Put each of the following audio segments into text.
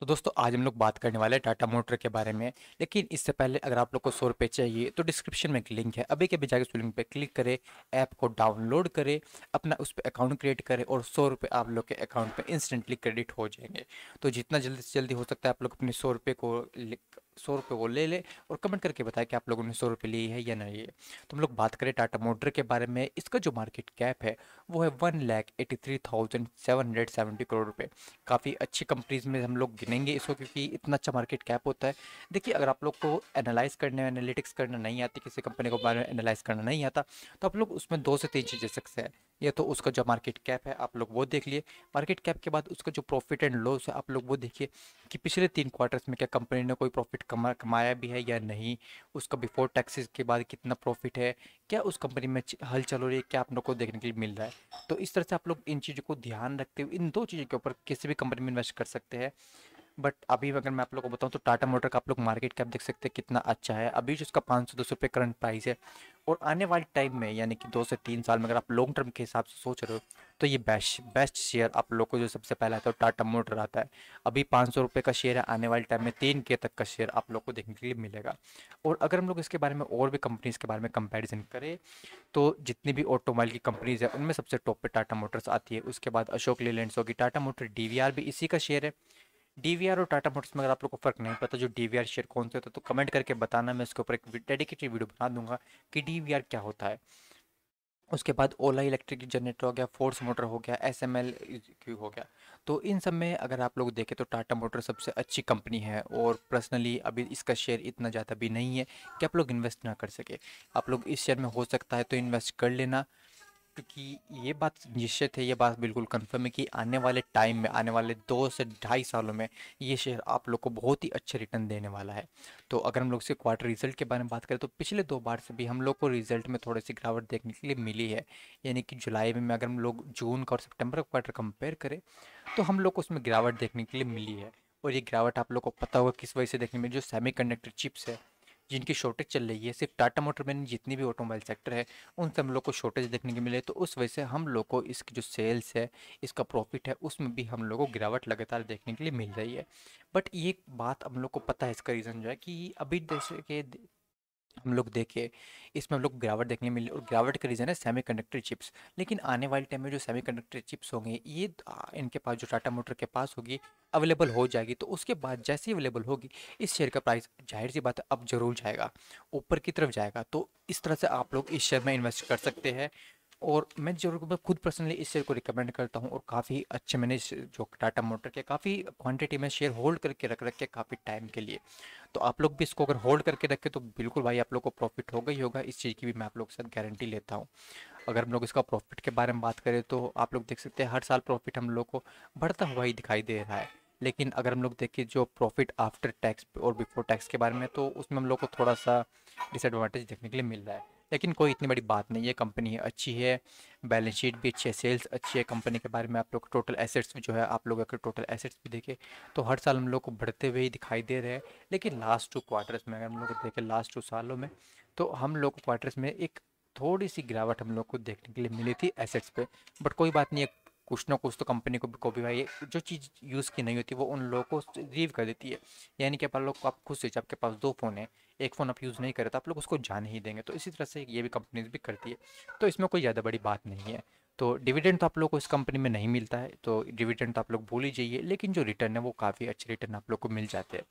तो दोस्तों आज हम लोग बात करने वाले हैं टाटा मोटर के बारे में लेकिन इससे पहले अगर आप लोग को सौ रुपये चाहिए तो डिस्क्रिप्शन में एक लिंक है अभी के भी जाकर उस लिंक पर क्लिक करें ऐप को डाउनलोड करें अपना उस पर अकाउंट क्रिएट करें और सौ रुपये आप लोग के अकाउंट पर इंस्टेंटली क्रेडिट हो जाएंगे तो जितना जल्दी से जल्दी हो सकता है आप लोग अपने सौ रुपये को सौ रुपये वो ले ले और कमेंट करके बताएं कि आप लोगों ने सौ रुपये लिए है या नहीं है तो हम लोग बात करें टाटा मोटर के बारे में इसका जो मार्केट कैप है वो है one lakh eighty three thousand seven hundred seventy crore रुपये काफ़ी अच्छी कंपनीज में हम लोग गिनेंगे इसको क्योंकि इतना अच्छा मार्केट कैप होता है देखिए अगर आप लोग को एनालाइज़ करने एनालिटिक्स करना नहीं आती किसी कंपनी के बारे में एनालाइज़ करना नहीं आता तो आप लोग उसमें दो से तीन चीज़ें सकते हैं या तो उसका जो मार्केट कैप है आप लोग वो देख लिए मार्केट कैप के बाद उसका जो प्रॉफिट एंड लॉस है आप लोग वो देखिए कि पिछले तीन क्वार्टर्स में क्या कंपनी ने कोई प्रॉफिट कमा कमाया भी है या नहीं उसका बिफोर टैक्सेस के बाद कितना प्रॉफिट है क्या उस कंपनी में हल चल रही है क्या आप लोग को देखने के लिए मिल रहा है तो इस तरह से आप लोग इन चीज़ों को ध्यान रखते हुए इन दो चीज़ों के ऊपर किसी भी कंपनी में इन्वेस्ट कर सकते हैं बट अभी अगर मैं आप लोग को बताऊँ तो टाटा मोटर का आप लोग मार्केट कैप देख सकते हैं कितना अच्छा है अभी जिसका पाँच सौ दो सौ रुपये करंट प्राइस है और आने वाले टाइम में यानी कि दो से तीन साल में अगर आप लॉन्ग टर्म के हिसाब से सोच रहे हो तो ये बेस्ट बेस्ट शेयर आप लोग को जो सबसे पहला आता है टाटा मोटर आता है अभी पाँच सौ रुपये का शेयर है आने वाले टाइम में तीन के तक का शेयर आप लोग को देखने के लिए मिलेगा और अगर हम लोग इसके बारे में और भी कंपनीज़ के बारे में कंपेरिजन करें तो जितनी भी ऑटोमोबाइल की कंपनीज़ है उनमें सबसे टॉप पर टाटा मोटर्स आती है उसके बाद अशोक लेलैंड्स होगी टाटा मोटर डी भी इसी का शेयर है आर और टाटा मोटर्स में अगर आप लोग को फर्क नहीं पता जो आर शेयर कौन से होता है तो कमेंट करके बताना मैं इसके ऊपर एक डेडिकेटेड वीडियो बना दूंगा कि आर क्या होता है उसके बाद ओला इलेक्ट्रिक जनरेटर हो गया फोर्स मोटर हो गया एस एम एल हो गया तो इन सब में अगर आप लोग देखें तो टाटा मोटर सबसे अच्छी कंपनी है और पर्सनली अभी इसका शेयर इतना ज़्यादा भी नहीं है कि आप लोग इन्वेस्ट ना कर सके आप लोग इस शेयर में हो सकता है तो इन्वेस्ट कर लेना क्योंकि ये बात निश्चित है ये बात बिल्कुल कंफर्म है कि आने वाले टाइम में आने वाले दो से ढाई सालों में ये शेयर आप लोग को बहुत ही अच्छे रिटर्न देने वाला है तो अगर हम लोग से क्वार्टर रिजल्ट के बारे में बात करें तो पिछले दो बार से भी हम लोग को रिजल्ट में थोड़ी सी गिरावट देखने के लिए मिली है यानी कि जुलाई में अगर हम लोग जून का और सेप्टेम्बर का क्वार्टर कंपेयर करें तो हम लोग को उसमें गिरावट देखने के लिए मिली है और ये गिरावट आप लोग को पता होगा किस वजह से देखने में जो सेमी चिप्स है जिनकी शॉर्टेज चल रही है सिर्फ टाटा मोटर में जितनी भी ऑटोमोबाइल सेक्टर है उन सब लोग को शॉर्टेज देखने को मिले तो उस वजह से हम लोग को इसकी जो सेल्स है इसका प्रॉफिट है उसमें भी हम लोग को गिरावट लगातार देखने के लिए मिल रही है बट ये बात हम लोग को पता है इसका रीज़न जो है कि अभी जैसे के हम लोग देखे इसमें हम लोग गिरावट देखने मिली और गिरावट का रीज़न है सेमीकंडक्टर चिप्स लेकिन आने वाले टाइम में जो सेमीकंडक्टर चिप्स होंगे ये इनके पास जो टाटा मोटर के पास होगी अवेलेबल हो जाएगी तो उसके बाद जैसे ही अवेलेबल होगी इस शेयर का प्राइस जाहिर सी बात है अब जरूर जाएगा ऊपर की तरफ जाएगा तो इस तरह से आप लोग इस शेयर में इन्वेस्ट कर सकते हैं और मैं जरूर खुद पर्सनली इस शेयर को रिकमेंड करता हूँ और काफ़ी अच्छे मैंने जो टाटा मोटर के काफ़ी क्वांटिटी में शेयर होल्ड करके रख रखे काफ़ी टाइम के लिए तो आप लोग भी इसको अगर होल्ड करके रखें तो बिल्कुल भाई आप लोग को प्रॉफिट होगा ही होगा इस चीज़ की भी मैं आप लोग के साथ गारंटी लेता हूँ अगर हम लोग इसका प्रॉफिट के बारे में बात करें तो आप लोग देख सकते हैं हर साल प्रॉफिट हम लोग को बढ़ता हुआ ही दिखाई दे रहा है लेकिन अगर हम लोग देखें जो प्रॉफिट आफ्टर टैक्स और बिफोर टैक्स के बारे में तो उसमें हम लोग को थोड़ा सा डिसएडवांटेज देखने के लिए मिल रहा है लेकिन कोई इतनी बड़ी बात नहीं है कंपनी अच्छी है बैलेंस शीट भी अच्छी है सेल्स अच्छी है कंपनी के बारे में आप लोग टोटल एसेट्स भी जो है आप लोग अगर टोटल एसेट्स भी देखें तो हर साल हम लोग को बढ़ते हुए ही दिखाई दे रहे हैं लेकिन लास्ट टू क्वार्टर्स में अगर हम लोग देखें लास्ट टू सालों में तो हम लोग क्वार्टर्स में एक थोड़ी सी गिरावट हम लोग को देखने के लिए मिली थी एसेट्स पे बट कोई बात नहीं है कुछ ना कुछ तो कंपनी को को भी भाई जो चीज़ यूज़ की नहीं होती वो उन लोगों को रिलीव कर देती है यानी कि अपन लोग आप खुद सोचिए आपके पास दो फ़ोन है एक फ़ोन आप यूज़ नहीं करें तो आप लोग उसको जान ही देंगे तो इसी तरह से ये भी कंपनीज भी करती है तो इसमें कोई ज़्यादा बड़ी बात नहीं है तो डिविडेंड तो आप लोग को इस कंपनी में नहीं मिलता है तो डिविडेंड तो आप लोग भूल ही जाइए लेकिन जो रिटर्न है वो काफ़ी अच्छे रिटर्न आप लोग को मिल जाते हैं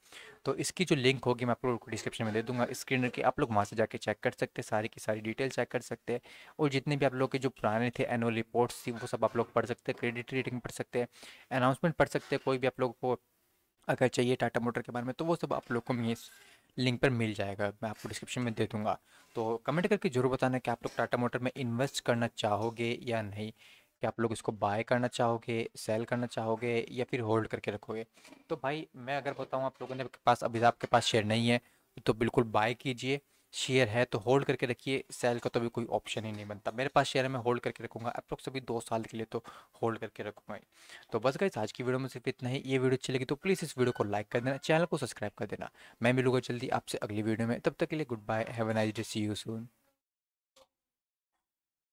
तो इसकी जो लिंक होगी मैं आप लोग को डिस्क्रिप्शन में दे दूंगा स्क्रीनर की आप लोग वहाँ से जाके चेक कर सकते हैं सारी की सारी डिटेल चेक कर सकते हैं और जितने भी आप लोग के जो पुराने थे एनुअल रिपोर्ट्स थी वो सब आप लोग पढ़ सकते हैं क्रेडिट रेटिंग पढ़ सकते हैं अनाउंसमेंट पढ़ सकते हैं कोई भी आप लोग को अगर चाहिए टाटा मोटर के बारे में तो वो सब आप लोग को मिस लिंक पर मिल जाएगा मैं आपको डिस्क्रिप्शन में दे दूँगा तो कमेंट करके ज़रूर बताना कि आप लोग टाटा मोटर में इन्वेस्ट करना चाहोगे या नहीं कि आप लोग इसको बाय करना चाहोगे सेल करना चाहोगे या फिर होल्ड करके रखोगे तो भाई मैं अगर बताऊँ आप लोगों ने पास अभी आपके पास शेयर नहीं है तो बिल्कुल बाय कीजिए शेयर है तो होल्ड करके रखिए सेल का तो अभी कोई ऑप्शन ही नहीं बनता मेरे पास शेयर है मैं होल्ड करके रखूँगा अप्रोक्स अभी दो साल के लिए तो होल्ड करके रखूँगा तो बस गाइज आज की वीडियो में सिर्फ इतना ही ये वीडियो अच्छी लगी तो प्लीज़ इस वीडियो को लाइक कर देना चैनल को सब्सक्राइब कर देना मैं मिलूंगा जल्दी आपसे अगली वीडियो में तब तक के लिए goodbye have a nice day see you soon